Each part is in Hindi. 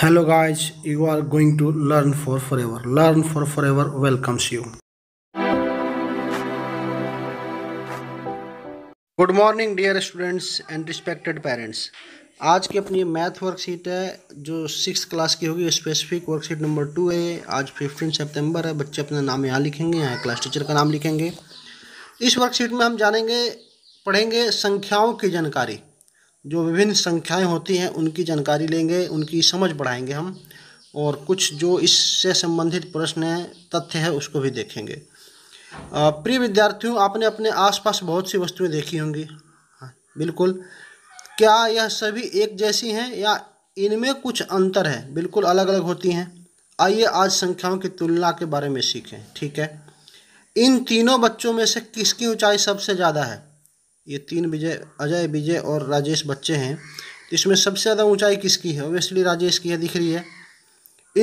hello guys you are going for learn for forever for for forever welcomes you good morning dear students and respected parents आज की अपनी मैथ वर्कशीट है जो सिक्स क्लास की होगी स्पेसिफिक वर्कशीट नंबर टू है आज फिफ्टीन सितंबर है बच्चे अपना नाम यहाँ लिखेंगे यहाँ क्लास टीचर का नाम लिखेंगे इस वर्कशीट में हम जानेंगे पढ़ेंगे संख्याओं की जानकारी जो विभिन्न संख्याएं होती हैं उनकी जानकारी लेंगे उनकी समझ बढ़ाएंगे हम और कुछ जो इससे संबंधित प्रश्न हैं तथ्य है उसको भी देखेंगे प्रिय विद्यार्थियों आपने अपने आसपास बहुत सी वस्तुएं देखी होंगी हाँ बिल्कुल क्या यह सभी एक जैसी हैं या इनमें कुछ अंतर है बिल्कुल अलग अलग होती हैं आइए आज संख्याओं की तुलना के बारे में सीखें ठीक है इन तीनों बच्चों में से किसकी ऊंचाई सबसे ज़्यादा है ये तीन विजय अजय विजय और राजेश बच्चे हैं तो इसमें सबसे ज़्यादा ऊंचाई किसकी है ओबियसली राजेश की है दिख रही है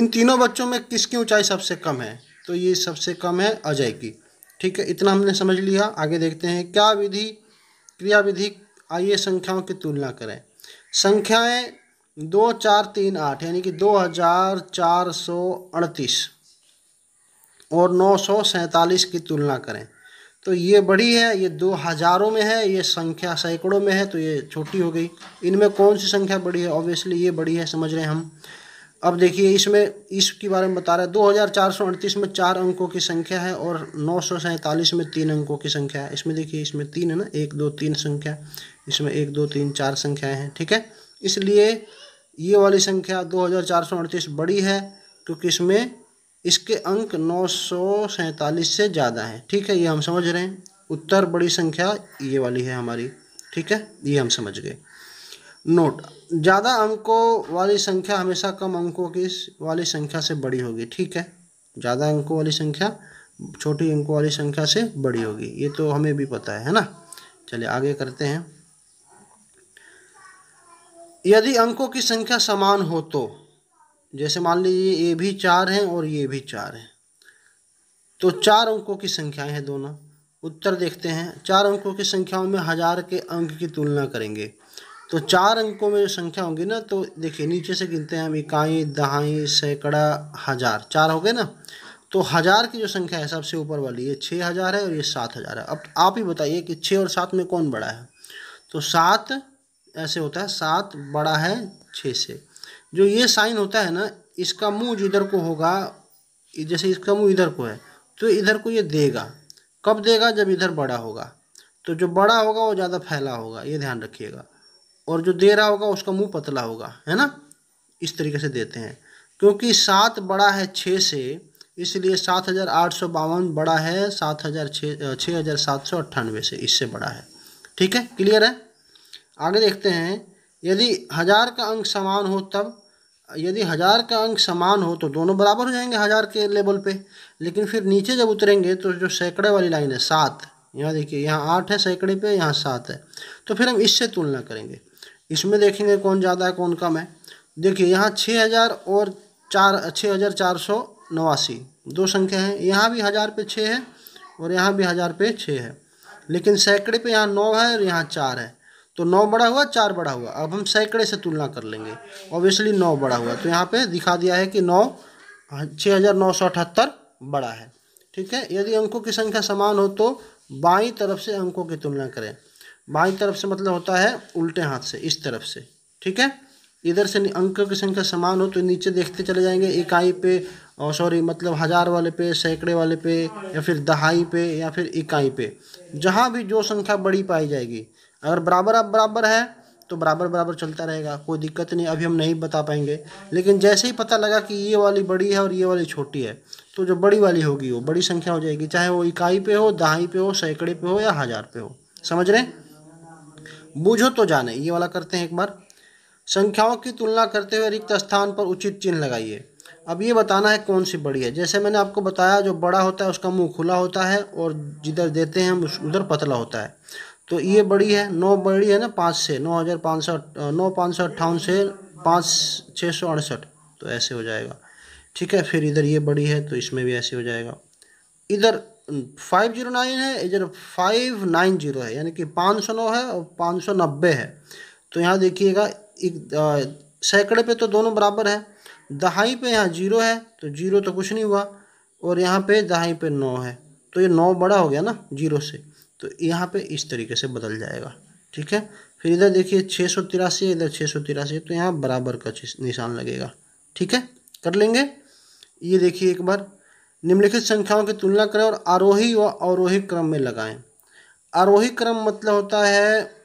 इन तीनों बच्चों में किसकी ऊंचाई सबसे कम है तो ये सबसे कम है अजय की ठीक है इतना हमने समझ लिया आगे देखते हैं क्या विधि क्रिया विधि आइए संख्याओं की तुलना करें संख्याएँ दो चार तीन आठ यानी कि दो हजार चार सौ अड़तीस और नौ सौ सैंतालीस की तुलना करें तो ये बड़ी है ये दो हज़ारों में है ये संख्या सैकड़ों में है तो ये छोटी हो गई इनमें कौन सी संख्या बड़ी है ऑब्वियसली ये बड़ी है समझ रहे हैं हम अब देखिए इसमें इसके बारे में बता रहे हैं दो हज़ार चार सौ अड़तीस में चार अंकों की संख्या है और नौ सौ सैंतालीस में तीन अंकों की संख्या है इसमें देखिए इसमें तीन है ना एक दो तीन संख्या इसमें एक दो तीन चार संख्याएँ हैं ठीक है इसलिए ये वाली संख्या दो हज़ार चार सौ अड़तीस बड़ी है क्योंकि इसमें इसके अंक नौ से ज़्यादा है ठीक है ये हम समझ रहे हैं उत्तर बड़ी संख्या ये वाली है हमारी ठीक है ये हम समझ गए नोट ज़्यादा अंकों वाली संख्या हमेशा कम अंकों की वाली संख्या से बड़ी होगी ठीक है ज़्यादा अंकों वाली संख्या छोटी अंकों वाली संख्या से बड़ी होगी ये तो हमें भी पता है है ना चलिए आगे करते हैं यदि अंकों की संख्या समान हो तो जैसे मान लीजिए ये भी चार हैं और ये भी चार हैं तो चार अंकों की संख्याएं हैं दोनों उत्तर देखते हैं चार अंकों की संख्याओं में हज़ार के अंक की तुलना करेंगे तो चार अंकों में जो संख्या होंगी ना तो देखिए नीचे से गिनते हैं हम इकाई दहाई सैकड़ा हज़ार चार हो गए ना तो हज़ार की जो संख्या है सबसे ऊपर वाली ये छः हज़ार है और ये सात हज़ार है अब आप ही बताइए कि छः और सात में कौन बड़ा है तो सात ऐसे होता है सात बड़ा है छः से जो ये साइन होता है ना इसका मुंह इधर को होगा जैसे इसका मुंह इधर को है तो इधर को ये देगा कब देगा जब इधर बड़ा होगा तो जो बड़ा होगा वो ज़्यादा फैला होगा ये ध्यान रखिएगा और जो दे रहा होगा उसका मुंह पतला होगा है ना इस तरीके से देते हैं क्योंकि सात बड़ा है छः से इसलिए सात हज़ार आठ सौ बावन बड़ा है सात हज़ार छः छः हज़ार सात सौ अट्ठानवे से इससे बड़ा है ठीक है क्लियर है आगे देखते हैं यदि हज़ार का अंक समान हो तब यदि हज़ार का अंक समान हो तो दोनों बराबर हो जाएंगे हज़ार के लेवल पे लेकिन फिर नीचे जब उतरेंगे तो जो सैकड़े वाली लाइन है सात यहाँ देखिए यहाँ आठ है सैकड़े पे यहाँ सात है तो फिर हम इससे तुलना करेंगे इसमें देखेंगे कौन ज़्यादा है कौन कम है देखिए यहाँ छः हज़ार और चार छः हज़ार चार सौ नवासी दो संख्या हैं यहाँ भी हज़ार पे छः है और यहाँ भी हज़ार पे छः है लेकिन सैकड़े पे यहाँ नौ है और यहाँ चार है तो नौ बड़ा हुआ चार बड़ा हुआ अब हम सैकड़े से तुलना कर लेंगे ऑब्वियसली नौ बड़ा हुआ तो यहाँ पे दिखा दिया है कि नौ हाँ, छः हज़ार नौ सौ अठहत्तर बड़ा है ठीक है यदि अंकों की संख्या समान हो तो बाई तरफ से अंकों की तुलना करें बाई तरफ से मतलब होता है उल्टे हाथ से इस तरफ से ठीक है इधर से अंकों की संख्या समान हो तो नीचे देखते चले जाएंगे इकाई पे और सॉरी मतलब हज़ार वाले पे सैकड़े वाले पे या फिर दहाई पे या फिर इकाई पे जहाँ भी जो संख्या बड़ी पाई जाएगी अगर बराबर आप बराबर है तो बराबर बराबर चलता रहेगा कोई दिक्कत नहीं अभी हम नहीं बता पाएंगे लेकिन जैसे ही पता लगा कि ये वाली बड़ी है और ये वाली छोटी है तो जो बड़ी वाली होगी वो बड़ी संख्या हो जाएगी चाहे वो इकाई पे हो दहाई पे हो सैकड़े पे हो या हज़ार पे हो समझ रहे बूझो तो जाने ये वाला करते हैं एक बार संख्याओं की तुलना करते हुए रिक्त स्थान पर उचित चिन्ह लगाइए अब ये बताना है कौन सी बड़ी है जैसे मैंने आपको बताया जो बड़ा होता है उसका मुंह खुला होता है और जिधर देते हैं हम उधर पतला होता है तो ये बड़ी है नौ बड़ी है ना पाँच से नौ हज़ार पाँच सौ नौ पाँच सौ अट्ठावन से पाँच छः सौ अड़सठ तो ऐसे हो जाएगा ठीक है फिर इधर ये बड़ी है तो इसमें भी ऐसे हो जाएगा इधर फाइव जीरो नाइन है इधर फाइव नाइन जीरो है यानी कि पाँच सौ नौ है और पाँच सौ नब्बे है तो यहाँ देखिएगा एक सैकड़े पे तो दोनों बराबर है दहाई पे यहाँ जीरो है तो जीरो तो कुछ नहीं हुआ और यहाँ पे दहाई पे नौ है तो ये नौ बड़ा हो गया ना जीरो से तो यहाँ पे इस तरीके से बदल जाएगा ठीक है फिर इधर देखिए छः सौ तिरासी इधर छः सौ तिरासी तो यहाँ बराबर का निशान लगेगा ठीक है कर लेंगे ये देखिए एक बार निम्नलिखित संख्याओं की तुलना करें और आरोही व अवरोही क्रम में लगाएं आरोही क्रम मतलब होता है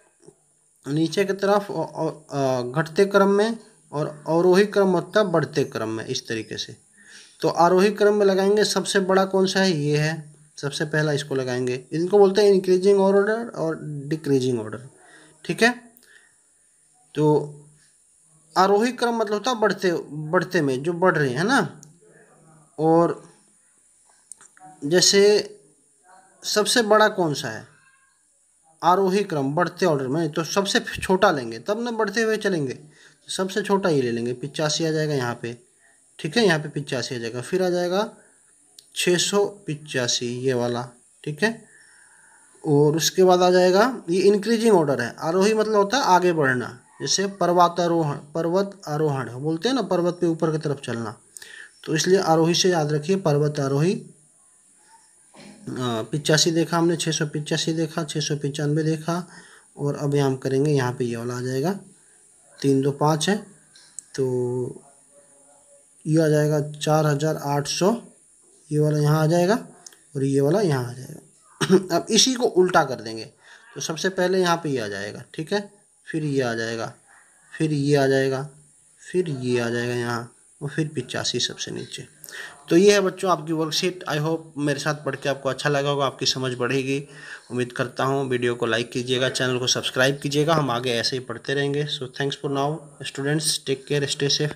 नीचे की तरफ घटते क्रम में और अवरोही क्रम मतलब बढ़ते क्रम में इस तरीके से तो आरोही क्रम में लगाएंगे सबसे बड़ा कौन सा है ये है सबसे पहला इसको लगाएंगे इनको बोलते हैं इंक्रीजिंग ऑर्डर और डिक्रीजिंग ऑर्डर ठीक है तो आरोही क्रम मतलब होता है बढ़ते बढ़ते में जो बढ़ रहे हैं ना और जैसे सबसे बड़ा कौन सा है आरोही क्रम बढ़ते ऑर्डर में तो सबसे छोटा लेंगे तब ना बढ़ते हुए चलेंगे सबसे छोटा ही ले लेंगे पिचासी आ जाएगा यहाँ पे ठीक है यहाँ पे पिचासी आ जाएगा फिर आ जाएगा छः सौ पिचासी ये वाला ठीक है और उसके बाद आ जाएगा ये इंक्रीजिंग ऑर्डर है आरोही मतलब होता है आगे बढ़ना जैसे पर्वतारोहण पर्वत आरोहण बोलते हैं ना पर्वत पे ऊपर की तरफ चलना तो इसलिए आरोही से याद रखिए पर्वत आरोही पिचासी देखा हमने छः सौ पिचासी देखा छः सौ पंचानवे देखा और अब हम करेंगे यहाँ पे ये वाला आ जाएगा तीन दो पाँच है तो ये आ जाएगा चार हज़ार आठ सौ ये वाला यहाँ आ जाएगा और ये वाला यहाँ आ जाएगा अब इसी को उल्टा कर देंगे तो सबसे पहले यहाँ पे ये आ जाएगा ठीक है फिर ये आ जाएगा फिर ये आ जाएगा फिर ये आ जाएगा यहाँ और फिर पिचासी सबसे नीचे तो ये है बच्चों आपकी वर्कशीट आई होप मेरे साथ पढ़ के आपको अच्छा लगा होगा आपकी समझ बढ़ेगी उम्मीद करता हूँ वीडियो को लाइक कीजिएगा चैनल को सब्सक्राइब कीजिएगा हम आगे ऐसे ही पढ़ते रहेंगे so thanks for now students take care stay safe